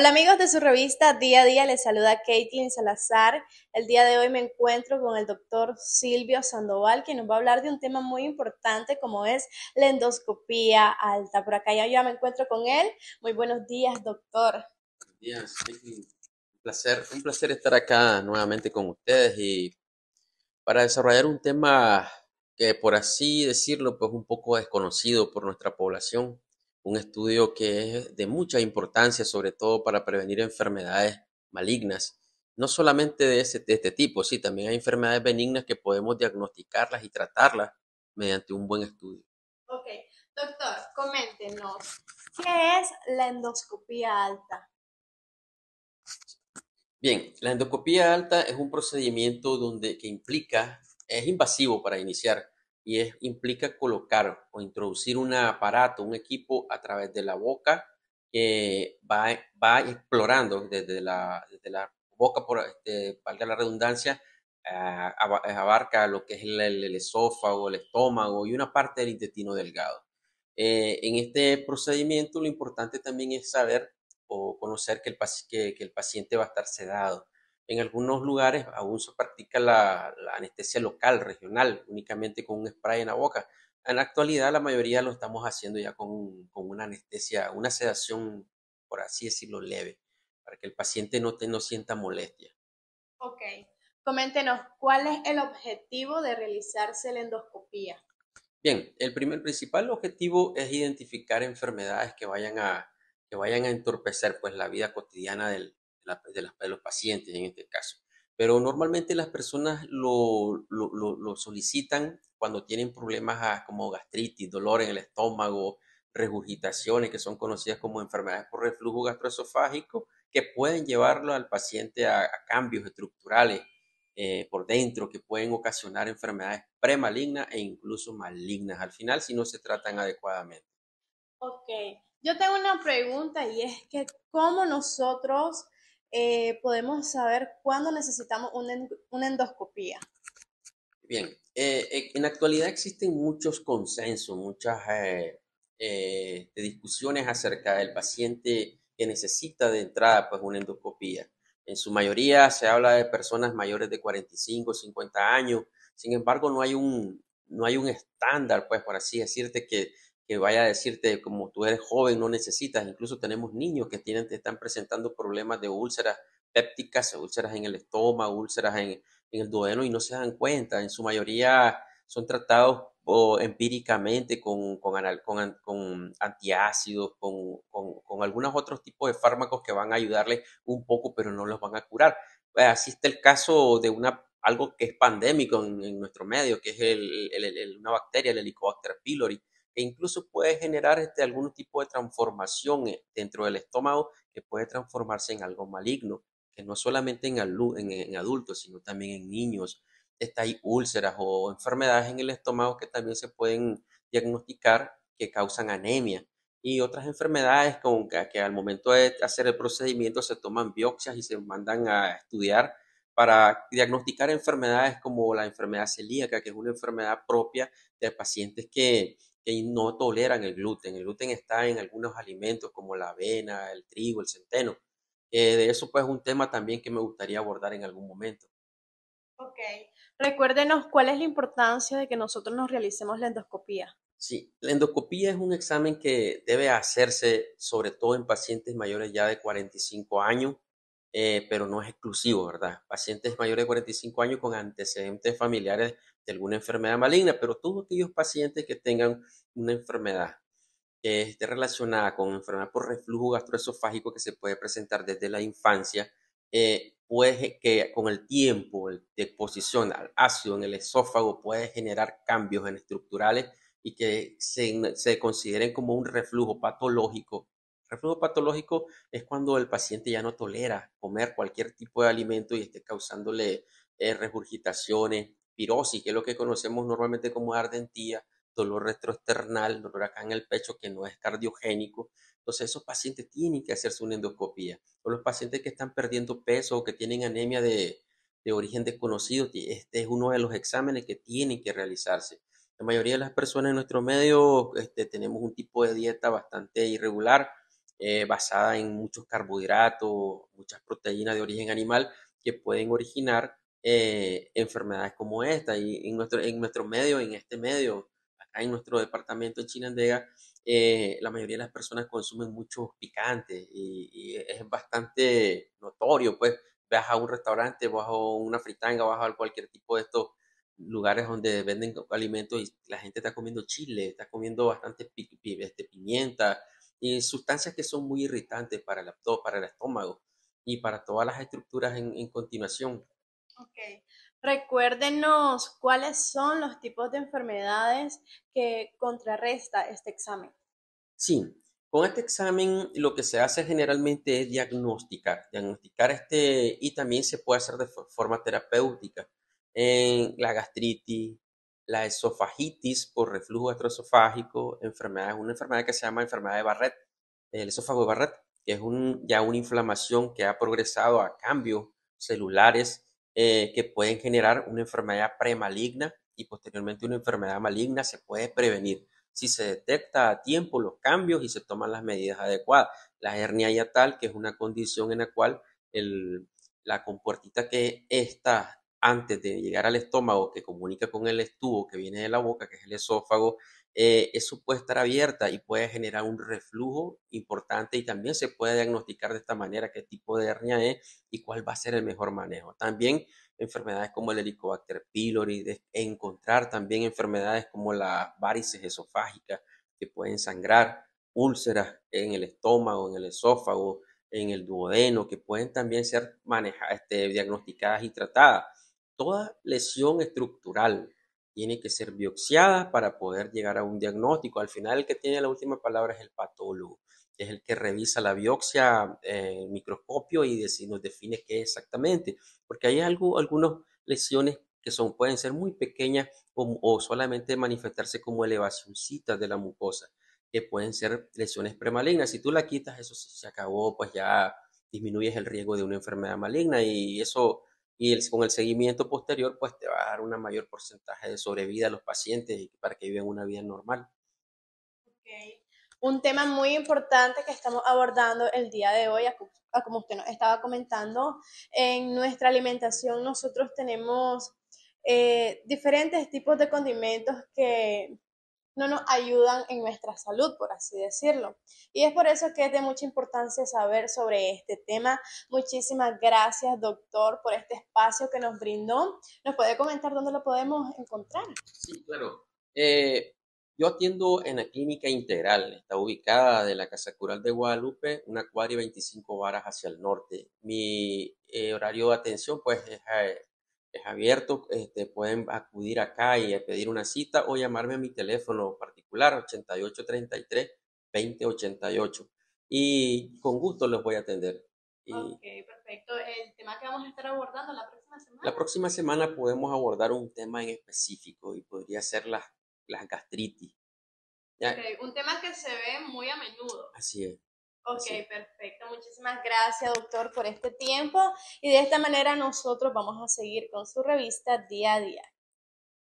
Hola amigos de su revista Día a Día, les saluda Caitlin Salazar. El día de hoy me encuentro con el doctor Silvio Sandoval, que nos va a hablar de un tema muy importante como es la endoscopía alta. Por acá ya, me encuentro con él. Muy buenos días, doctor. Buenos días, Caitlin. Un placer, un placer estar acá nuevamente con ustedes y para desarrollar un tema que por así decirlo, pues un poco desconocido por nuestra población un estudio que es de mucha importancia, sobre todo para prevenir enfermedades malignas. No solamente de, de este tipo, sí, también hay enfermedades benignas que podemos diagnosticarlas y tratarlas mediante un buen estudio. Ok, doctor, coméntenos, ¿qué es la endoscopía alta? Bien, la endoscopía alta es un procedimiento donde, que implica, es invasivo para iniciar, y implica colocar o introducir un aparato, un equipo a través de la boca que va, explorando desde la, boca, por, este, valga la redundancia, ah, abarca lo que es el, esófago, el estómago y una parte del intestino delgado. Eh, en este procedimiento lo importante también es saber o conocer que el paciente va a estar sedado. En algunos lugares aún se practica la, anestesia local, regional, únicamente con un spray en la boca. En la actualidad la mayoría lo estamos haciendo ya con, con una anestesia, una sedación, por así decirlo, leve, para que el paciente no, te, no sienta molestia. Ok. Coméntenos, ¿cuál es el objetivo de realizarse la endoscopía? Bien, el primer principal objetivo es identificar enfermedades que vayan a, que vayan a entorpecer pues, la vida cotidiana del, de, los pacientes en este caso. Pero normalmente las personas lo, solicitan cuando tienen problemas ah, como gastritis, dolor en el estómago, regurgitaciones que son conocidas como enfermedades por reflujo gastroesofágico, que pueden llevarlo al paciente a, cambios estructurales eh, por dentro que pueden ocasionar enfermedades premalignas e incluso malignas al final si no se tratan adecuadamente. Ok, yo tengo una pregunta y es que cómo nosotros eh, podemos saber cuándo necesitamos una, endoscopía? Bien, eh, en la actualidad existen muchos consensos, muchas eh, discusiones acerca del paciente que necesita de entrada pues, una endoscopía. En su mayoría se habla de personas mayores de 45, 50 años. Sin embargo, no hay un, no hay un estándar, pues, por así decirte, que que vaya a decirte, como tú eres joven, no necesitas. Incluso tenemos niños que tienen, están presentando problemas de úlceras pépticas, úlceras en el estómago, úlceras en, el duodeno y no se dan cuenta. En su mayoría son tratados empíricamente con, con, con, antiácidos, con, algunos otros tipos de fármacos que van a ayudarle un poco, pero no los van a curar. Eh, así está el caso de una, algo que es pandémico en, nuestro medio, que es una bacteria, el Helicobacter pylori, e incluso puede generar este, algún tipo de transformación eh, dentro del estómago que puede transformarse en algo maligno, que no solamente en, en, adultos, sino también en niños. Está, hay úlceras o enfermedades en el estómago que también se pueden diagnosticar que causan anemia y otras enfermedades con que al momento de hacer el procedimiento se toman biopsias y se mandan a estudiar para diagnosticar enfermedades como la enfermedad celíaca, que es una enfermedad propia de pacientes que, no toleran el gluten. El gluten está en algunos alimentos como la avena, el trigo, el centeno. Eh, de eso pues es un tema también que me gustaría abordar en algún momento. Ok. Recuérdenos cuál es la importancia de que nosotros nos realicemos la endoscopía. Sí, la endoscopía es un examen que debe hacerse sobre todo en pacientes mayores ya de 45 años eh, pero no es exclusivo, ¿verdad? Pacientes mayores de 45 años con antecedentes familiares de alguna enfermedad maligna, pero todos aquellos pacientes que tengan una enfermedad que esté relacionada con enfermedad por reflujo gastroesofágico que se puede presentar desde la infancia, eh, puede que con el tiempo de exposición al ácido en el esófago puede generar cambios en estructurales y que se consideren como un reflujo patológico Reflujo patológico es cuando el paciente ya no tolera comer cualquier tipo de alimento y esté causándole eh, regurgitaciones, pirosis, que es lo que conocemos normalmente como ardentía, dolor retroesternal, dolor acá en el pecho que no es cardiogénico. Entonces esos pacientes tienen que hacerse una endoscopía. O los pacientes que están perdiendo peso o que tienen anemia de, origen desconocido, este es uno de los exámenes que tienen que realizarse. La mayoría de las personas en nuestro medio este, tenemos un tipo de dieta bastante irregular eh, basada en muchos carbohidratos, muchas proteínas de origen animal que pueden originar eh, enfermedades como esta. Y en nuestro, en nuestro medio, en este medio, acá en nuestro departamento en Chinandega, eh, la mayoría de las personas consumen muchos picantes y, es bastante notorio, pues vas a un restaurante, vas a una fritanga, vas a cualquier tipo de estos lugares donde venden alimentos y la gente está comiendo chile, está comiendo bastante este, pimienta, sustancias que son muy irritantes para el, para el estómago y para todas las estructuras en, en continuación. Ok. Recuérdenos cuáles son los tipos de enfermedades que contrarresta este examen. Sí, con este examen lo que se hace generalmente es diagnosticar, diagnosticar este y también se puede hacer de forma terapéutica en la gastritis, la esofagitis por reflujo gastroesofágico, enfermedad, una enfermedad que se llama enfermedad de Barrett, el esófago de Barrett, que es un, ya una inflamación que ha progresado a cambios celulares eh, que pueden generar una enfermedad premaligna y posteriormente una enfermedad maligna se puede prevenir si se detecta a tiempo los cambios y se toman las medidas adecuadas. La hernia hiatal, que es una condición en la cual la compuertita que está antes de llegar al estómago que comunica con el estuvo que viene de la boca, que es el esófago, eh, eso puede estar abierta y puede generar un reflujo importante y también se puede diagnosticar de esta manera qué tipo de hernia es y cuál va a ser el mejor manejo. También enfermedades como el Helicobacter pylori, encontrar también enfermedades como las varices esofágicas que pueden sangrar, úlceras en el estómago, en el esófago, en el duodeno, que pueden también ser este, diagnosticadas y tratadas. Toda lesión estructural tiene que ser biopsiada para poder llegar a un diagnóstico. Al final el que tiene la última palabra es el patólogo, que es el que revisa la biopsia en eh, microscopio y nos define qué es exactamente, porque hay algo, algunas lesiones que son, pueden ser muy pequeñas o, solamente manifestarse como elevacioncitas de la mucosa, que pueden ser lesiones premalignas. Si tú la quitas, eso se acabó, pues ya disminuyes el riesgo de una enfermedad maligna y eso y con el seguimiento posterior, pues te va a dar un mayor porcentaje de sobrevida a los pacientes para que vivan una vida normal. Un tema muy importante que estamos abordando el día de hoy, como usted nos estaba comentando, en nuestra alimentación nosotros tenemos eh, diferentes tipos de condimentos que no nos ayudan en nuestra salud, por así decirlo. Y es por eso que es de mucha importancia saber sobre este tema. Muchísimas gracias, doctor, por este espacio que nos brindó. ¿Nos puede comentar dónde lo podemos encontrar? Sí, claro. Eh, yo atiendo en la clínica integral, está ubicada de la Casa Cural de Guadalupe, una cuadra y 25 varas hacia el norte. Mi eh, horario de atención pues es eh, es abierto, este, pueden acudir acá y pedir una cita o llamarme a mi teléfono particular 8833 2088 y con gusto los voy a atender. Y ok, perfecto. El tema que vamos a estar abordando la próxima semana. La próxima semana podemos abordar un tema en específico y podría ser las, la gastritis. Ok, un tema que se ve muy a menudo. Así es. Ok, perfecto. Muchísimas gracias, doctor, por este tiempo. Y de esta manera nosotros vamos a seguir con su revista día a día.